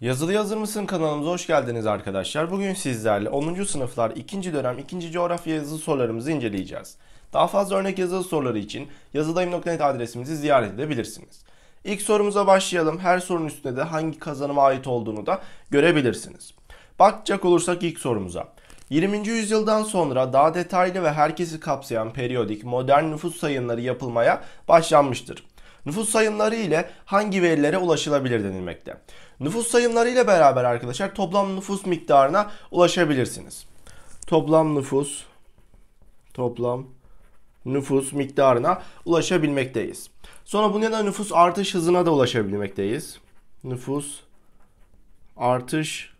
Yazılı hazır mısın kanalımıza hoş geldiniz arkadaşlar. Bugün sizlerle 10. sınıflar 2. dönem 2. coğrafya yazılı sorularımızı inceleyeceğiz. Daha fazla örnek yazılı soruları için yazıdayım.net adresimizi ziyaret edebilirsiniz. İlk sorumuza başlayalım. Her sorunun üstünde de hangi kazanıma ait olduğunu da görebilirsiniz. Bakacak olursak ilk sorumuza. 20. yüzyıldan sonra daha detaylı ve herkesi kapsayan periyodik modern nüfus sayımları yapılmaya başlanmıştır nüfus sayımları ile hangi verilere ulaşılabilir denilmekte. Nüfus sayımları ile beraber arkadaşlar toplam nüfus miktarına ulaşabilirsiniz. Toplam nüfus toplam nüfus miktarına ulaşabilmekteyiz. Sonra bunun yanında nüfus artış hızına da ulaşabilmekteyiz. Nüfus artış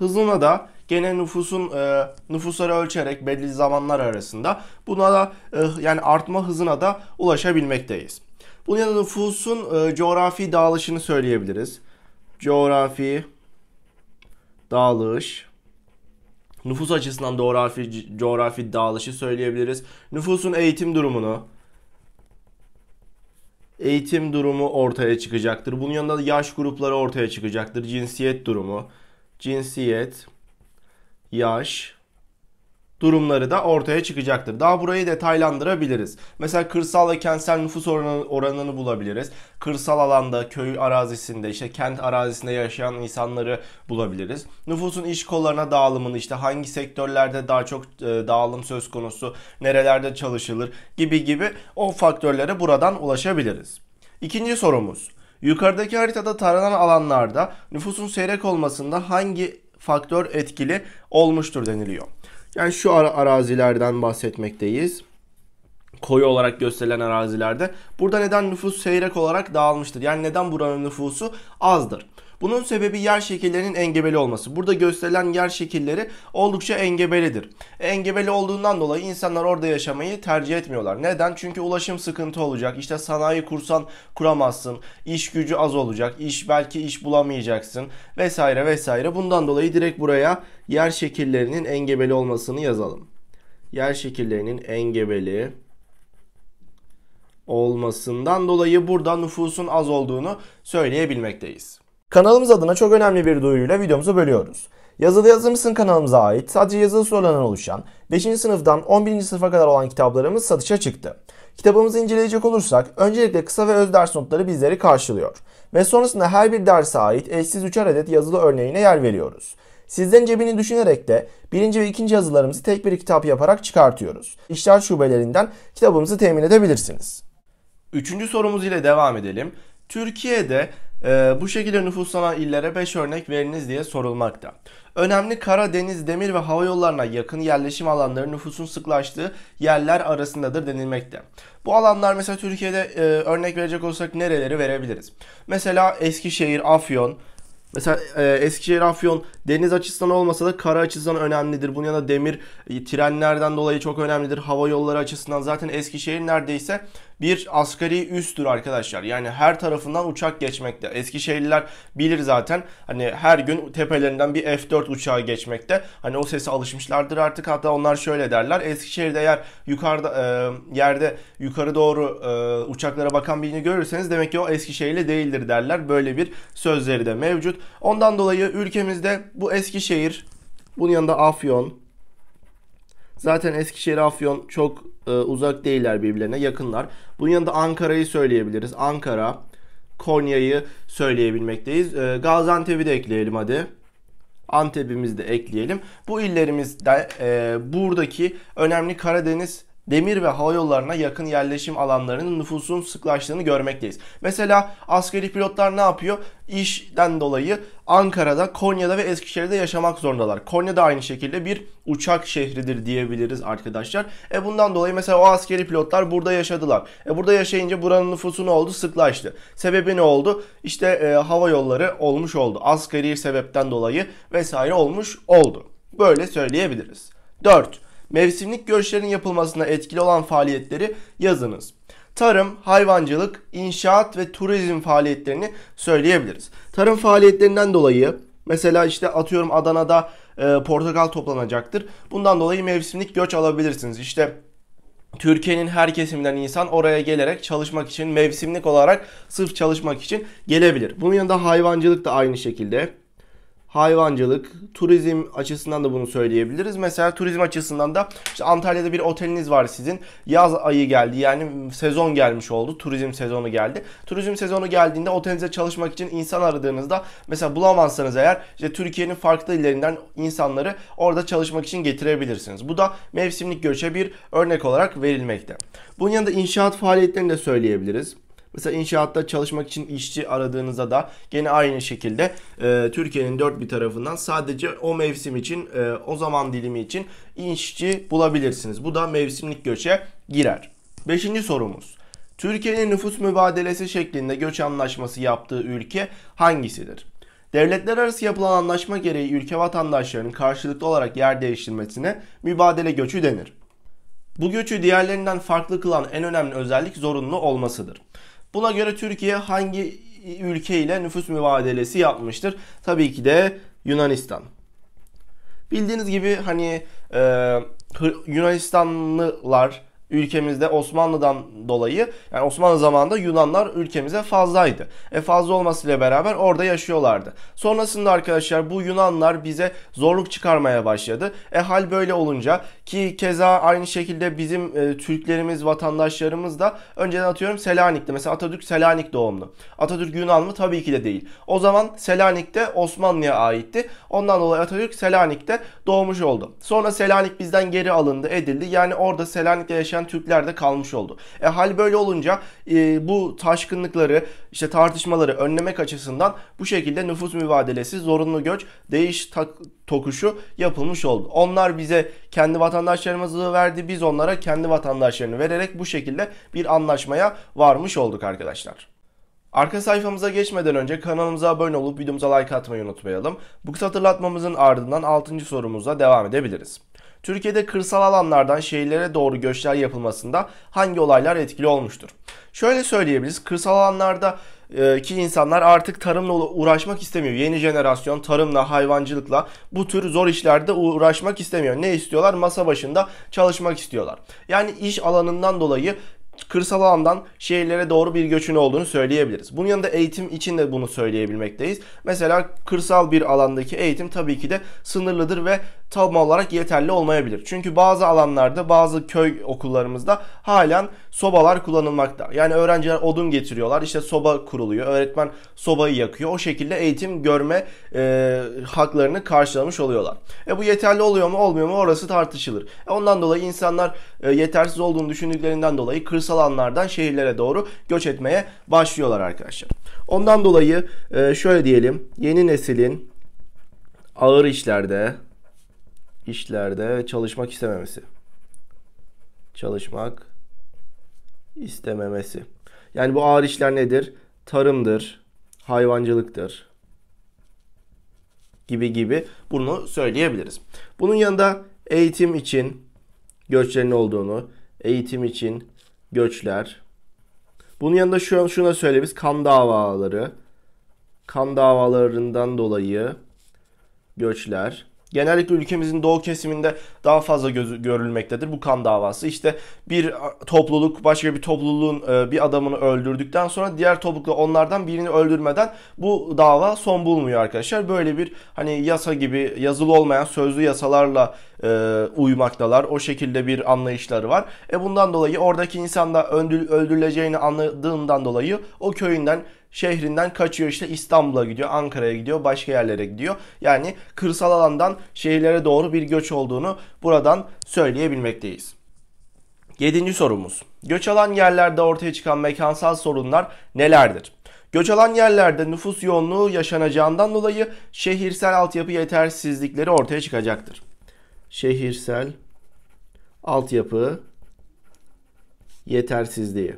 hızına da gene nüfusun e, nüfusları ölçerek belli zamanlar arasında buna da e, yani artma hızına da ulaşabilmekteyiz. Bunun yanında nüfusun e, coğrafi dağılışını söyleyebiliriz. Coğrafi dağılış nüfus açısından coğrafi coğrafi dağılışı söyleyebiliriz. Nüfusun eğitim durumunu eğitim durumu ortaya çıkacaktır. Bunun yanında yaş grupları ortaya çıkacaktır. Cinsiyet durumu, cinsiyet, yaş durumları da ortaya çıkacaktır. Daha burayı detaylandırabiliriz. Mesela kırsal ve kentsel nüfus oranını, oranını bulabiliriz. Kırsal alanda, köy arazisinde, işte kent arazisinde yaşayan insanları bulabiliriz. Nüfusun iş kollarına dağılımını, işte hangi sektörlerde daha çok e, dağılım söz konusu, nerelerde çalışılır gibi gibi o faktörlere buradan ulaşabiliriz. İkinci sorumuz. Yukarıdaki haritada taranan alanlarda nüfusun seyrek olmasında hangi faktör etkili olmuştur deniliyor. Yani şu ara arazilerden bahsetmekteyiz. Koyu olarak gösterilen arazilerde. Burada neden nüfus seyrek olarak dağılmıştır? Yani neden buranın nüfusu azdır? Bunun sebebi yer şekillerinin engebeli olması. Burada gösterilen yer şekilleri oldukça engebelidir. Engebeli olduğundan dolayı insanlar orada yaşamayı tercih etmiyorlar. Neden? Çünkü ulaşım sıkıntı olacak. İşte sanayi kursan kuramazsın. İş gücü az olacak. İş belki iş bulamayacaksın vesaire vesaire. Bundan dolayı direkt buraya yer şekillerinin engebeli olmasını yazalım. Yer şekillerinin engebeli olmasından dolayı burada nüfusun az olduğunu söyleyebilmekteyiz. Kanalımız adına çok önemli bir duyuruyla videomuzu bölüyoruz. Yazılı Yazır kanalımıza ait sadece yazılı sorularından oluşan 5. sınıftan 11. sınıfa kadar olan kitaplarımız satışa çıktı. Kitabımızı inceleyecek olursak öncelikle kısa ve öz ders notları bizleri karşılıyor. Ve sonrasında her bir derse ait eşsiz 3'er adet yazılı örneğine yer veriyoruz. Sizden cebini düşünerek de birinci ve ikinci yazılarımızı tek bir kitap yaparak çıkartıyoruz. İşler şubelerinden kitabımızı temin edebilirsiniz. Üçüncü sorumuz ile devam edelim. Türkiye'de ee, bu şekilde nüfuslanan illere 5 örnek veriniz diye sorulmakta. Önemli kara, deniz, demir ve hava yollarına yakın yerleşim alanları nüfusun sıklaştığı yerler arasındadır denilmekte. Bu alanlar mesela Türkiye'de e, örnek verecek olsak nereleri verebiliriz? Mesela Eskişehir, Afyon, Mesela e, Eskişehir Afyon Deniz açısından olmasa da kara açısından önemlidir. Bunun yanında demir e, trenlerden dolayı çok önemlidir. Hava yolları açısından zaten Eskişehir neredeyse bir asgari üsttür arkadaşlar. Yani her tarafından uçak geçmekte. Eskişehirliler bilir zaten hani her gün tepelerinden bir F4 uçağı geçmekte. Hani o sese alışmışlardır artık. Hatta onlar şöyle derler. Eskişehir'de eğer yukarıda e, yerde yukarı doğru e, uçaklara bakan birini görürseniz demek ki o Eskişehirli değildir derler. Böyle bir sözleri de mevcut. Ondan dolayı ülkemizde bu Eskişehir. Bunun yanında Afyon. Zaten Eskişehir, Afyon çok e, uzak değiller birbirlerine, yakınlar. Bunun yanında Ankara'yı söyleyebiliriz. Ankara, Konya'yı söyleyebilmekteyiz. E, Gaziantep'i de ekleyelim hadi. Antep'imizi de ekleyelim. Bu illerimizde e, buradaki önemli Karadeniz demir ve hava yollarına yakın yerleşim alanlarının nüfusun sıklaştığını görmekteyiz. Mesela askeri pilotlar ne yapıyor? İşten dolayı Ankara'da, Konya'da ve Eskişehir'de yaşamak zorundalar. Konya da aynı şekilde bir uçak şehridir diyebiliriz arkadaşlar. E bundan dolayı mesela o askeri pilotlar burada yaşadılar. E burada yaşayınca buranın nüfusu ne oldu? Sıklaştı. Sebebi ne oldu? İşte e, hava yolları olmuş oldu. Asgari sebepten dolayı vesaire olmuş oldu. Böyle söyleyebiliriz. 4 mevsimlik görüşlerin yapılmasına etkili olan faaliyetleri yazınız. Tarım, hayvancılık, inşaat ve turizm faaliyetlerini söyleyebiliriz. Tarım faaliyetlerinden dolayı mesela işte atıyorum Adana'da e, portakal toplanacaktır. Bundan dolayı mevsimlik göç alabilirsiniz. İşte Türkiye'nin her kesiminden insan oraya gelerek çalışmak için mevsimlik olarak sırf çalışmak için gelebilir. Bunun yanında hayvancılık da aynı şekilde hayvancılık, turizm açısından da bunu söyleyebiliriz. Mesela turizm açısından da işte Antalya'da bir oteliniz var sizin. Yaz ayı geldi yani sezon gelmiş oldu. Turizm sezonu geldi. Turizm sezonu geldiğinde otelinize çalışmak için insan aradığınızda mesela bulamazsanız eğer işte Türkiye'nin farklı illerinden insanları orada çalışmak için getirebilirsiniz. Bu da mevsimlik göçe bir örnek olarak verilmekte. Bunun yanında inşaat faaliyetlerini de söyleyebiliriz. Mesela inşaatta çalışmak için işçi aradığınızda da gene aynı şekilde e, Türkiye'nin dört bir tarafından sadece o mevsim için, e, o zaman dilimi için işçi bulabilirsiniz. Bu da mevsimlik göçe girer. Beşinci sorumuz. Türkiye'nin nüfus mübadelesi şeklinde göç anlaşması yaptığı ülke hangisidir? Devletler arası yapılan anlaşma gereği ülke vatandaşlarının karşılıklı olarak yer değiştirmesine mübadele göçü denir. Bu göçü diğerlerinden farklı kılan en önemli özellik zorunlu olmasıdır. Buna göre Türkiye hangi ülke ile nüfus mübadelesi yapmıştır? Tabii ki de Yunanistan. Bildiğiniz gibi hani e, Yunanistanlılar ülkemizde Osmanlı'dan dolayı yani Osmanlı zamanında Yunanlar ülkemize fazlaydı. E fazla olmasıyla beraber orada yaşıyorlardı. Sonrasında arkadaşlar bu Yunanlar bize zorluk çıkarmaya başladı. E hal böyle olunca ki keza aynı şekilde bizim e, Türklerimiz, vatandaşlarımız da önceden atıyorum Selanik'te. Mesela Atatürk Selanik doğumlu. Atatürk Yunan mı? Tabii ki de değil. O zaman Selanik'te Osmanlı'ya aitti. Ondan dolayı Atatürk Selanik'te doğmuş oldu. Sonra Selanik bizden geri alındı, edildi. Yani orada Selanik'te yaşayan Türkler de kalmış oldu. E hal böyle olunca e, bu taşkınlıkları, işte tartışmaları önlemek açısından bu şekilde nüfus mübadelesi, zorunlu göç, değiş tak tokuşu yapılmış oldu. Onlar bize kendi vatandaşlarımızı verdi. Biz onlara kendi vatandaşlarını vererek bu şekilde bir anlaşmaya varmış olduk arkadaşlar. Arka sayfamıza geçmeden önce kanalımıza abone olup videomuza like atmayı unutmayalım. Bu kısa hatırlatmamızın ardından 6. sorumuza devam edebiliriz. Türkiye'de kırsal alanlardan şehirlere doğru göçler yapılmasında hangi olaylar etkili olmuştur? Şöyle söyleyebiliriz. Kırsal alanlarda ee, ki insanlar artık tarımla uğraşmak istemiyor. Yeni jenerasyon tarımla, hayvancılıkla bu tür zor işlerde uğraşmak istemiyor. Ne istiyorlar? Masa başında çalışmak istiyorlar. Yani iş alanından dolayı kırsal alandan şehirlere doğru bir göçün olduğunu söyleyebiliriz. Bunun yanında eğitim için de bunu söyleyebilmekteyiz. Mesela kırsal bir alandaki eğitim tabii ki de sınırlıdır ve tam olarak yeterli olmayabilir. Çünkü bazı alanlarda bazı köy okullarımızda halen sobalar kullanılmakta. Yani öğrenciler odun getiriyorlar işte soba kuruluyor öğretmen sobayı yakıyor o şekilde eğitim görme e, haklarını karşılamış oluyorlar. E bu yeterli oluyor mu olmuyor mu orası tartışılır. E ondan dolayı insanlar e, yetersiz olduğunu düşündüklerinden dolayı kırsal alanlardan şehirlere doğru göç etmeye başlıyorlar arkadaşlar. Ondan dolayı e, şöyle diyelim yeni neslin ağır işlerde işlerde çalışmak istememesi. Çalışmak istememesi. Yani bu ağır işler nedir? Tarımdır, hayvancılıktır, gibi gibi bunu söyleyebiliriz. Bunun yanında eğitim için göçlerin olduğunu, eğitim için göçler. Bunun yanında şu an şuna da söyleyebiliriz. Kan davaları. Kan davalarından dolayı göçler genellikle ülkemizin doğu kesiminde daha fazla gözü, görülmektedir bu kan davası. İşte bir topluluk başka bir topluluğun e, bir adamını öldürdükten sonra diğer toplulukla onlardan birini öldürmeden bu dava son bulmuyor arkadaşlar. Böyle bir hani yasa gibi yazılı olmayan sözlü yasalarla e, uymaktalar. O şekilde bir anlayışları var. E bundan dolayı oradaki insan da öldürüleceğini anladığından dolayı o köyünden şehrinden kaçıyor işte İstanbul'a gidiyor, Ankara'ya gidiyor, başka yerlere gidiyor. Yani kırsal alandan şehirlere doğru bir göç olduğunu buradan söyleyebilmekteyiz. Yedinci sorumuz. Göç alan yerlerde ortaya çıkan mekansal sorunlar nelerdir? Göç alan yerlerde nüfus yoğunluğu yaşanacağından dolayı şehirsel altyapı yetersizlikleri ortaya çıkacaktır. Şehirsel altyapı yetersizliği.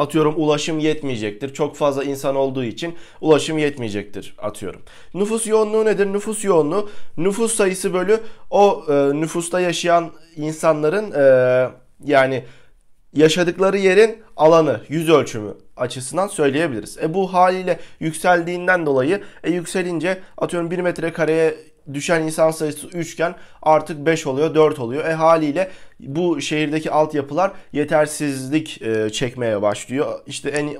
Atıyorum ulaşım yetmeyecektir. Çok fazla insan olduğu için ulaşım yetmeyecektir atıyorum. Nüfus yoğunluğu nedir? Nüfus yoğunluğu nüfus sayısı bölü o e, nüfusta yaşayan insanların e, yani yaşadıkları yerin alanı, yüz ölçümü açısından söyleyebiliriz. E bu haliyle yükseldiğinden dolayı e yükselince atıyorum 1 metrekareye düşen insan sayısı 3 iken artık 5 oluyor 4 oluyor. E haliyle bu şehirdeki altyapılar yetersizlik e, çekmeye başlıyor. İşte en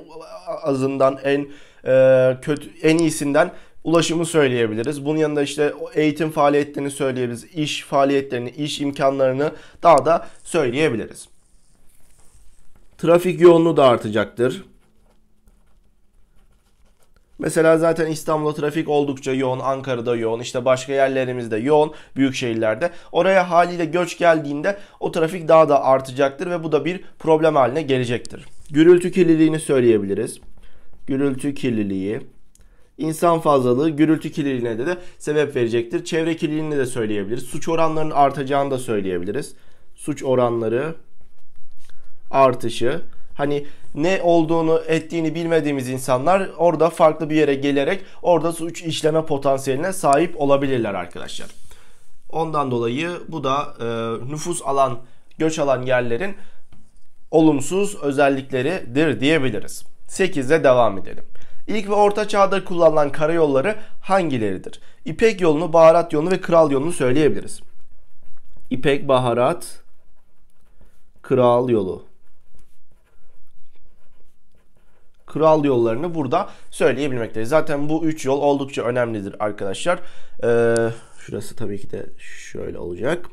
azından en e, kötü en iyisinden ulaşımı söyleyebiliriz. Bunun yanında işte eğitim faaliyetlerini söyleyebiliriz. iş faaliyetlerini, iş imkanlarını daha da söyleyebiliriz. Trafik yoğunluğu da artacaktır. Mesela zaten İstanbul'da trafik oldukça yoğun, Ankara'da yoğun, işte başka yerlerimizde yoğun, büyük şehirlerde. Oraya haliyle göç geldiğinde o trafik daha da artacaktır ve bu da bir problem haline gelecektir. Gürültü kirliliğini söyleyebiliriz. Gürültü kirliliği insan fazlalığı gürültü kirliliğine de, de sebep verecektir. Çevre kirliliğini de söyleyebiliriz. Suç oranlarının artacağını da söyleyebiliriz. Suç oranları artışı hani ne olduğunu ettiğini bilmediğimiz insanlar orada farklı bir yere gelerek orada suç işleme potansiyeline sahip olabilirler arkadaşlar. Ondan dolayı bu da e, nüfus alan, göç alan yerlerin olumsuz özellikleridir diyebiliriz. 8'de devam edelim. İlk ve orta çağda kullanılan karayolları hangileridir? İpek yolunu, baharat yolunu ve kral yolunu söyleyebiliriz. İpek, baharat, kral yolu. kral yollarını burada söyleyebilmekteyiz. Zaten bu 3 yol oldukça önemlidir arkadaşlar. Ee, şurası tabii ki de şöyle olacak.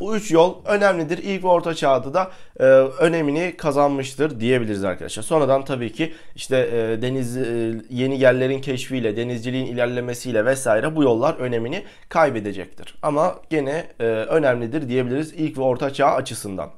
Bu üç yol önemlidir. İlk ve orta çağda da e, önemini kazanmıştır diyebiliriz arkadaşlar. Sonradan tabii ki işte e, deniz e, yeni yerlerin keşfiyle, denizciliğin ilerlemesiyle vesaire bu yollar önemini kaybedecektir. Ama gene e, önemlidir diyebiliriz ilk ve orta çağ açısından.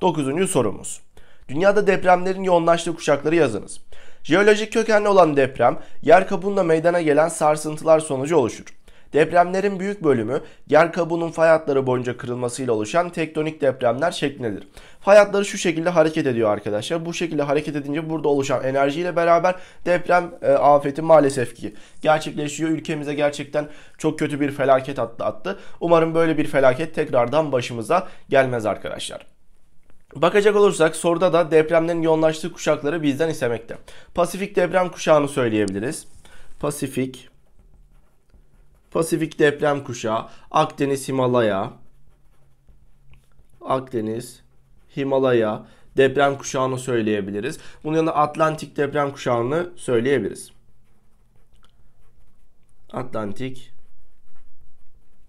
9. sorumuz. Dünyada depremlerin yoğunlaştığı kuşakları yazınız. Jeolojik kökenli olan deprem, yer kabuğunda meydana gelen sarsıntılar sonucu oluşur. Depremlerin büyük bölümü yer kabuğunun fay hatları boyunca kırılmasıyla oluşan tektonik depremler şeklindedir. Fay hatları şu şekilde hareket ediyor arkadaşlar. Bu şekilde hareket edince burada oluşan enerjiyle beraber deprem e, afeti maalesef ki gerçekleşiyor. Ülkemize gerçekten çok kötü bir felaket attı attı. Umarım böyle bir felaket tekrardan başımıza gelmez arkadaşlar. Bakacak olursak soruda da depremlerin yoğunlaştığı kuşakları bizden istemekte. Pasifik deprem kuşağını söyleyebiliriz. Pasifik Pasifik deprem kuşağı, Akdeniz Himalaya, Akdeniz, Himalaya deprem kuşağını söyleyebiliriz. Bunun yanında Atlantik deprem kuşağını söyleyebiliriz. Atlantik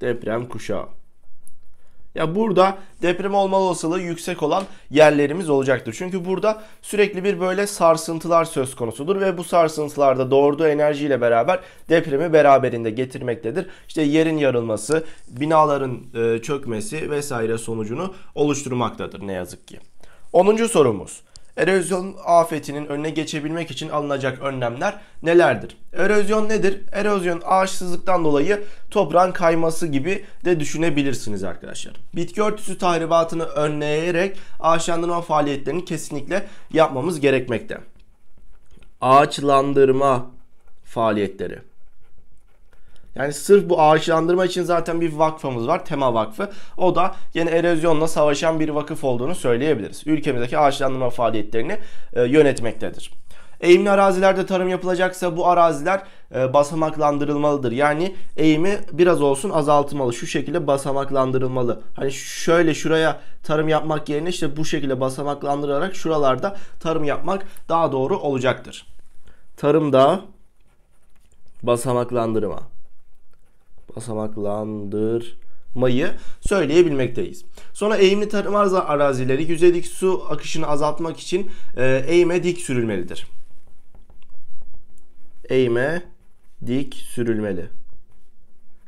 deprem kuşağı. Ya burada deprem olmalı olasılığı yüksek olan yerlerimiz olacaktır. Çünkü burada sürekli bir böyle sarsıntılar söz konusudur ve bu sarsıntılarda doğurduğu enerjiyle beraber depremi beraberinde getirmektedir. İşte yerin yarılması, binaların e, çökmesi vesaire sonucunu oluşturmaktadır ne yazık ki. 10. sorumuz. Erozyon afetinin önüne geçebilmek için alınacak önlemler nelerdir? Erozyon nedir? Erozyon ağaçsızlıktan dolayı toprağın kayması gibi de düşünebilirsiniz arkadaşlar. Bitki örtüsü tahribatını önleyerek ağaçlandırma faaliyetlerini kesinlikle yapmamız gerekmekte. Ağaçlandırma faaliyetleri. Yani sırf bu ağaçlandırma için zaten bir vakfımız var. Tema Vakfı. O da yine erozyonla savaşan bir vakıf olduğunu söyleyebiliriz. Ülkemizdeki ağaçlandırma faaliyetlerini e, yönetmektedir. Eğimli arazilerde tarım yapılacaksa bu araziler e, basamaklandırılmalıdır. Yani eğimi biraz olsun azaltmalı. Şu şekilde basamaklandırılmalı. Hani şöyle şuraya tarım yapmak yerine işte bu şekilde basamaklandırarak şuralarda tarım yapmak daha doğru olacaktır. Tarımda basamaklandırma basamaklandırmayı söyleyebilmekteyiz. Sonra eğimli tarım arazileri yüzeylik su akışını azaltmak için e, eğime dik sürülmelidir. Eğime dik sürülmeli.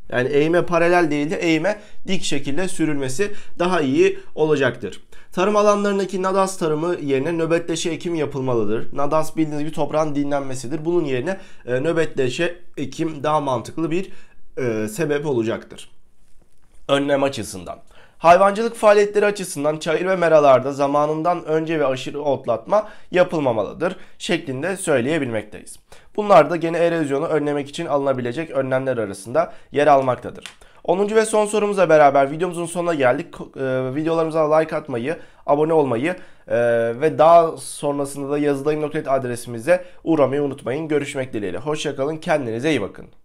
Yani eğime paralel değil de eğime dik şekilde sürülmesi daha iyi olacaktır. Tarım alanlarındaki nadas tarımı yerine nöbetleşe ekim yapılmalıdır. Nadas bildiğiniz gibi toprağın dinlenmesidir. Bunun yerine e, nöbetleşe ekim daha mantıklı bir e, sebep olacaktır. Önlem açısından. Hayvancılık faaliyetleri açısından çayır ve meralarda zamanından önce ve aşırı otlatma yapılmamalıdır şeklinde söyleyebilmekteyiz. Bunlar da gene erozyonu önlemek için alınabilecek önlemler arasında yer almaktadır. 10. ve son sorumuza beraber videomuzun sonuna geldik. Ee, videolarımıza like atmayı, abone olmayı e, ve daha sonrasında da yazılayım.net adresimize uğramayı unutmayın. Görüşmek dileğiyle. Hoşçakalın. Kendinize iyi bakın.